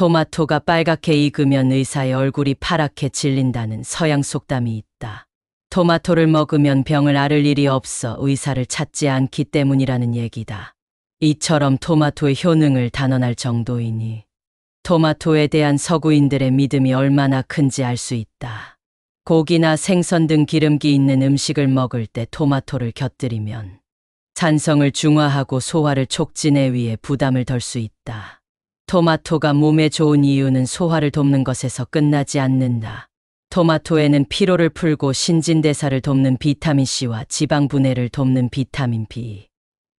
토마토가 빨갛게 익으면 의사의 얼굴이 파랗게 질린다는 서양 속담이 있다. 토마토를 먹으면 병을 앓을 일이 없어 의사를 찾지 않기 때문이라는 얘기다. 이처럼 토마토의 효능을 단언할 정도이니 토마토에 대한 서구인들의 믿음이 얼마나 큰지 알 수 있다. 고기나 생선 등 기름기 있는 음식을 먹을 때 토마토를 곁들이면 산성을 중화하고 소화를 촉진해 위해 부담을 덜 수 있다. 토마토가 몸에 좋은 이유는 소화를 돕는 것에서 끝나지 않는다. 토마토에는 피로를 풀고 신진대사를 돕는 비타민C와 지방분해를 돕는 비타민B,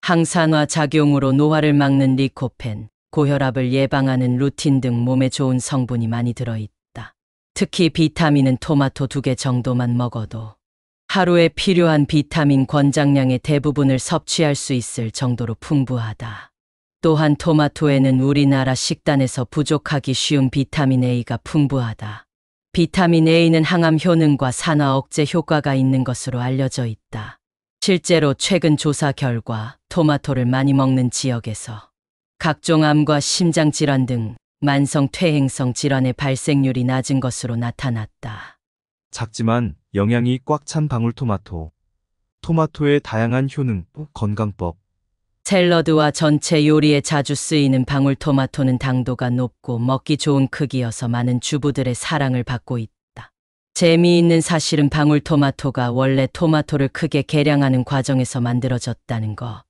항산화 작용으로 노화를 막는 리코펜, 고혈압을 예방하는 루틴 등 몸에 좋은 성분이 많이 들어있다. 특히 비타민은 토마토 두 개 정도만 먹어도 하루에 필요한 비타민 권장량의 대부분을 섭취할 수 있을 정도로 풍부하다. 또한 토마토에는 우리나라 식단에서 부족하기 쉬운 비타민 A가 풍부하다. 비타민 A는 항암 효능과 산화 억제 효과가 있는 것으로 알려져 있다. 실제로 최근 조사 결과 토마토를 많이 먹는 지역에서 각종 암과 심장 질환 등 만성 퇴행성 질환의 발생률이 낮은 것으로 나타났다. 작지만 영양이 꽉 찬 방울토마토. 토마토의 다양한 효능, 건강법, 샐러드와 전체 요리에 자주 쓰이는 방울토마토는 당도가 높고 먹기 좋은 크기여서 많은 주부들의 사랑을 받고 있다. 재미있는 사실은 방울토마토가 원래 토마토를 크게 개량하는 과정에서 만들어졌다는 거.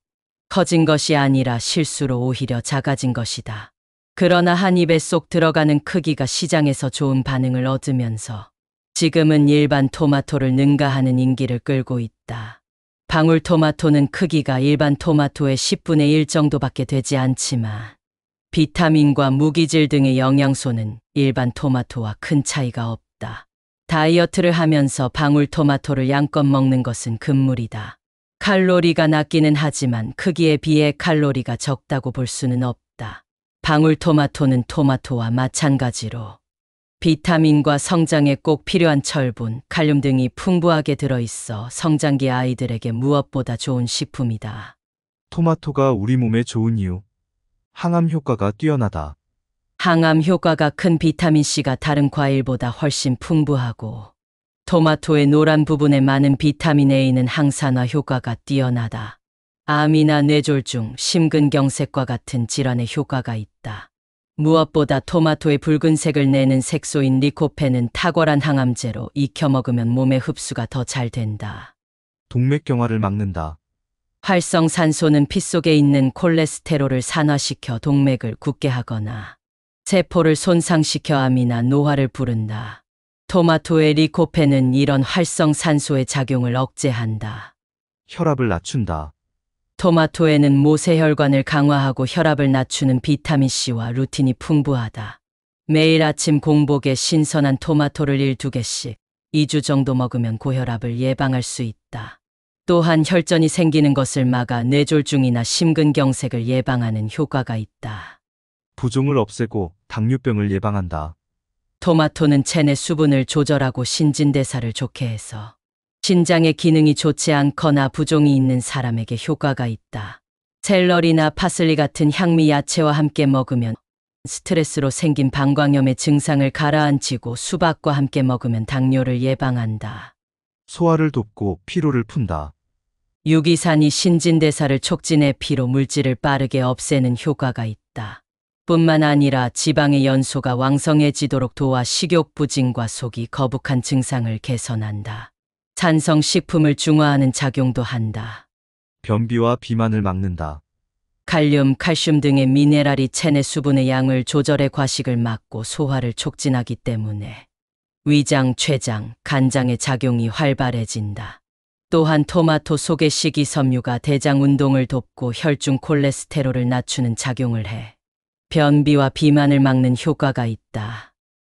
커진 것이 아니라 실수로 오히려 작아진 것이다. 그러나 한 입에 쏙 들어가는 크기가 시장에서 좋은 반응을 얻으면서 지금은 일반 토마토를 능가하는 인기를 끌고 있다. 방울토마토는 크기가 일반 토마토의 10분의 1 정도밖에 되지 않지만 비타민과 무기질 등의 영양소는 일반 토마토와 큰 차이가 없다. 다이어트를 하면서 방울토마토를 양껏 먹는 것은 금물이다. 칼로리가 낮기는 하지만 크기에 비해 칼로리가 적다고 볼 수는 없다. 방울토마토는 토마토와 마찬가지로 비타민과 성장에 꼭 필요한 철분, 칼륨 등이 풍부하게 들어있어 성장기 아이들에게 무엇보다 좋은 식품이다. 토마토가 우리 몸에 좋은 이유. 항암 효과가 뛰어나다. 항암 효과가 큰 비타민C가 다른 과일보다 훨씬 풍부하고, 토마토의 노란 부분에 많은 비타민 A는 항산화 효과가 뛰어나다. 암이나 뇌졸중, 심근경색과 같은 질환에 효과가 있다. 무엇보다 토마토의 붉은색을 내는 색소인 리코펜은 탁월한 항암제로 익혀 먹으면 몸의 흡수가 더 잘 된다. 동맥경화를 막는다. 활성산소는 피 속에 있는 콜레스테롤을 산화시켜 동맥을 굳게 하거나 세포를 손상시켜 암이나 노화를 부른다. 토마토의 리코펜은 이런 활성산소의 작용을 억제한다. 혈압을 낮춘다. 토마토에는 모세혈관을 강화하고 혈압을 낮추는 비타민C와 루틴이 풍부하다. 매일 아침 공복에 신선한 토마토를 1, 2개씩 2주 정도 먹으면 고혈압을 예방할 수 있다. 또한 혈전이 생기는 것을 막아 뇌졸중이나 심근경색을 예방하는 효과가 있다. 부종을 없애고 당뇨병을 예방한다. 토마토는 체내 수분을 조절하고 신진대사를 좋게 해서 신장의 기능이 좋지 않거나 부종이 있는 사람에게 효과가 있다. 셀러리나 파슬리 같은 향미 야채와 함께 먹으면 스트레스로 생긴 방광염의 증상을 가라앉히고 수박과 함께 먹으면 당뇨를 예방한다. 소화를 돕고 피로를 푼다. 유기산이 신진대사를 촉진해 피로 물질을 빠르게 없애는 효과가 있다. 뿐만 아니라 지방의 연소가 왕성해지도록 도와 식욕 부진과 속이 거북한 증상을 개선한다. 산성식품을 중화하는 작용도 한다. 변비와 비만을 막는다. 칼륨, 칼슘 등의 미네랄이 체내 수분의 양을 조절해 과식을 막고 소화를 촉진하기 때문에 위장, 췌장, 간장의 작용이 활발해진다. 또한 토마토 속의 식이섬유가 대장 운동을 돕고 혈중 콜레스테롤을 낮추는 작용을 해 변비와 비만을 막는 효과가 있다.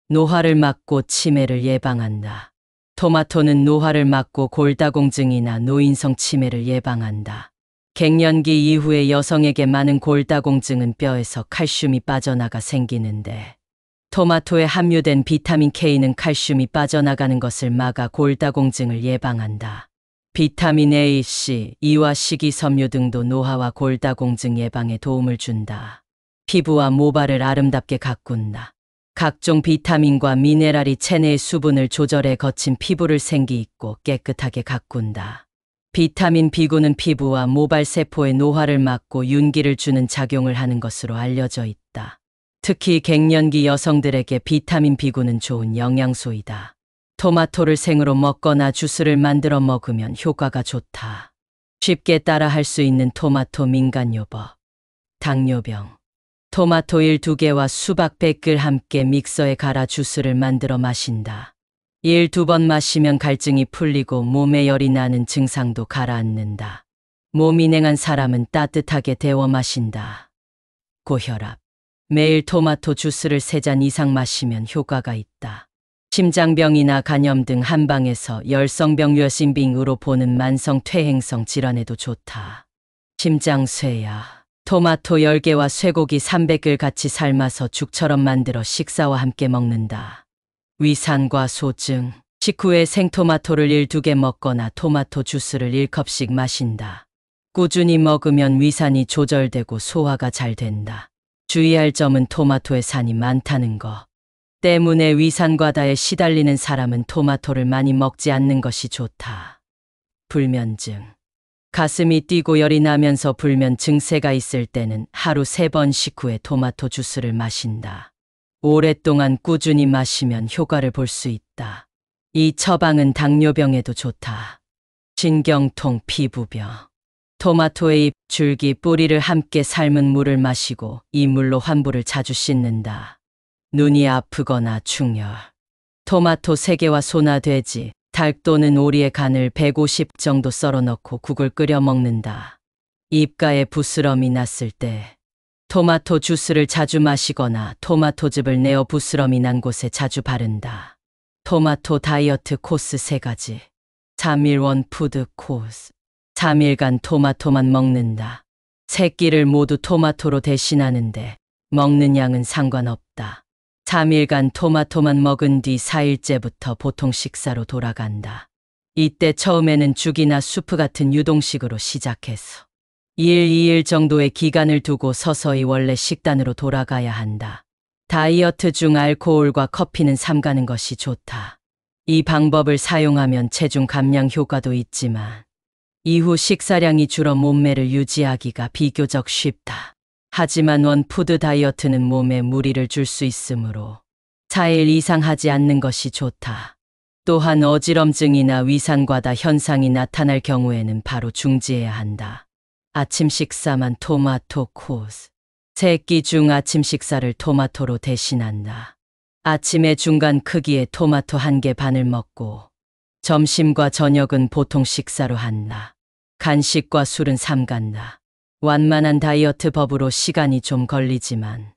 노화를 막고 치매를 예방한다. 토마토는 노화를 막고 골다공증이나 노인성 치매를 예방한다. 갱년기 이후에 여성에게 많은 골다공증은 뼈에서 칼슘이 빠져나가 생기는데 토마토에 함유된 비타민 K는 칼슘이 빠져나가는 것을 막아 골다공증을 예방한다. 비타민 A, C, e 와 식이섬유 등도 노화와 골다공증 예방에 도움을 준다. 피부와 모발을 아름답게 가꾼다. 각종 비타민과 미네랄이 체내의 수분을 조절해 거친 피부를 생기 있고 깨끗하게 가꾼다. 비타민 B군은 피부와 모발 세포의 노화를 막고 윤기를 주는 작용을 하는 것으로 알려져 있다. 특히 갱년기 여성들에게 비타민 B군은 좋은 영양소이다. 토마토를 생으로 먹거나 주스를 만들어 먹으면 효과가 좋다. 쉽게 따라할 수 있는 토마토 민간요법. 당뇨병. 토마토1 두개와 수박 100글 함께 믹서에 갈아 주스를 만들어 마신다. 일 두 번 마시면 갈증이 풀리고 몸에 열이 나는 증상도 가라앉는다. 몸이냉한 사람은 따뜻하게 데워 마신다. 고혈압. 매일 토마토 주스를 세 잔 이상 마시면 효과가 있다. 심장병이나 간염 등 한방에서 열성병 여신빙으로 보는 만성 퇴행성 질환에도 좋다. 심장쇠야. 토마토 10개와 쇠고기 300을 같이 삶아서 죽처럼 만들어 식사와 함께 먹는다. 위산과 소증, 식후에 생토마토를 1-2개 먹거나 토마토 주스를 1컵씩 마신다. 꾸준히 먹으면 위산이 조절되고 소화가 잘 된다. 주의할 점은 토마토에 산이 많다는 것. 때문에 위산과다에 시달리는 사람은 토마토를 많이 먹지 않는 것이 좋다. 불면증 가슴이 뛰고 열이 나면서 불면 증세가 있을 때는 하루 세번씩후에 토마토 주스를 마신다. 오랫동안 꾸준히 마시면 효과를 볼 수 있다. 이 처방은 당뇨병에도 좋다. 진경통 피부병. 토마토의 잎, 줄기, 뿌리를 함께 삶은 물을 마시고 이 물로 환부를 자주 씻는다. 눈이 아프거나 충혈. 토마토 3개와 소나 돼지, 닭 또는 오리의 간을 150 정도 썰어 넣고 국을 끓여 먹는다. 입가에 부스럼이 났을 때 토마토 주스를 자주 마시거나 토마토즙을 내어 부스럼이 난 곳에 자주 바른다. 토마토 다이어트 코스 세가지 3일원 푸드 코스. 3일간 토마토만 먹는다. 새끼를 모두 토마토로 대신하는데 먹는 양은 상관없다. 3일간 토마토만 먹은 뒤 4일째부터 보통 식사로 돌아간다. 이때 처음에는 죽이나 수프 같은 유동식으로 시작해서 1, 2일 정도의 기간을 두고 서서히 원래 식단으로 돌아가야 한다. 다이어트 중 알코올과 커피는 삼가는 것이 좋다. 이 방법을 사용하면 체중 감량 효과도 있지만 이후 식사량이 줄어 몸매를 유지하기가 비교적 쉽다. 하지만 원푸드 다이어트는 몸에 무리를 줄 수 있으므로 4일 이상 하지 않는 것이 좋다. 또한 어지럼증이나 위산과다 현상이 나타날 경우에는 바로 중지해야 한다. 아침 식사만 토마토 코스. 세끼 중 아침 식사를 토마토로 대신한다. 아침에 중간 크기의 토마토 한 개 반을 먹고 점심과 저녁은 보통 식사로 한다. 간식과 술은 삼간다. 완만한 다이어트 법으로 시간이 좀 걸리지만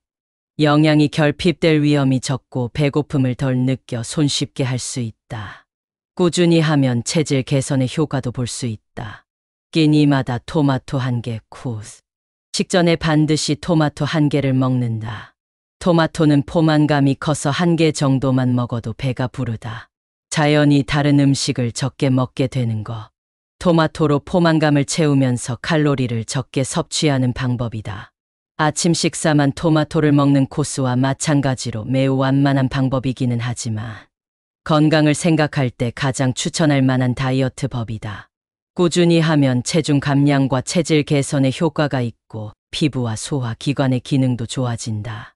영양이 결핍될 위험이 적고 배고픔을 덜 느껴 손쉽게 할 수 있다. 꾸준히 하면 체질 개선의 효과도 볼 수 있다. 끼니마다 토마토 한개 쿠스. 식전에 반드시 토마토 한 개를 먹는다. 토마토는 포만감이 커서 한 개 정도만 먹어도 배가 부르다. 자연히 다른 음식을 적게 먹게 되는 것. 토마토로 포만감을 채우면서 칼로리를 적게 섭취하는 방법이다. 아침 식사만 토마토를 먹는 코스와 마찬가지로 매우 완만한 방법이기는 하지만 건강을 생각할 때 가장 추천할 만한 다이어트 법이다. 꾸준히 하면 체중 감량과 체질 개선에 효과가 있고 피부와 소화 기관의 기능도 좋아진다.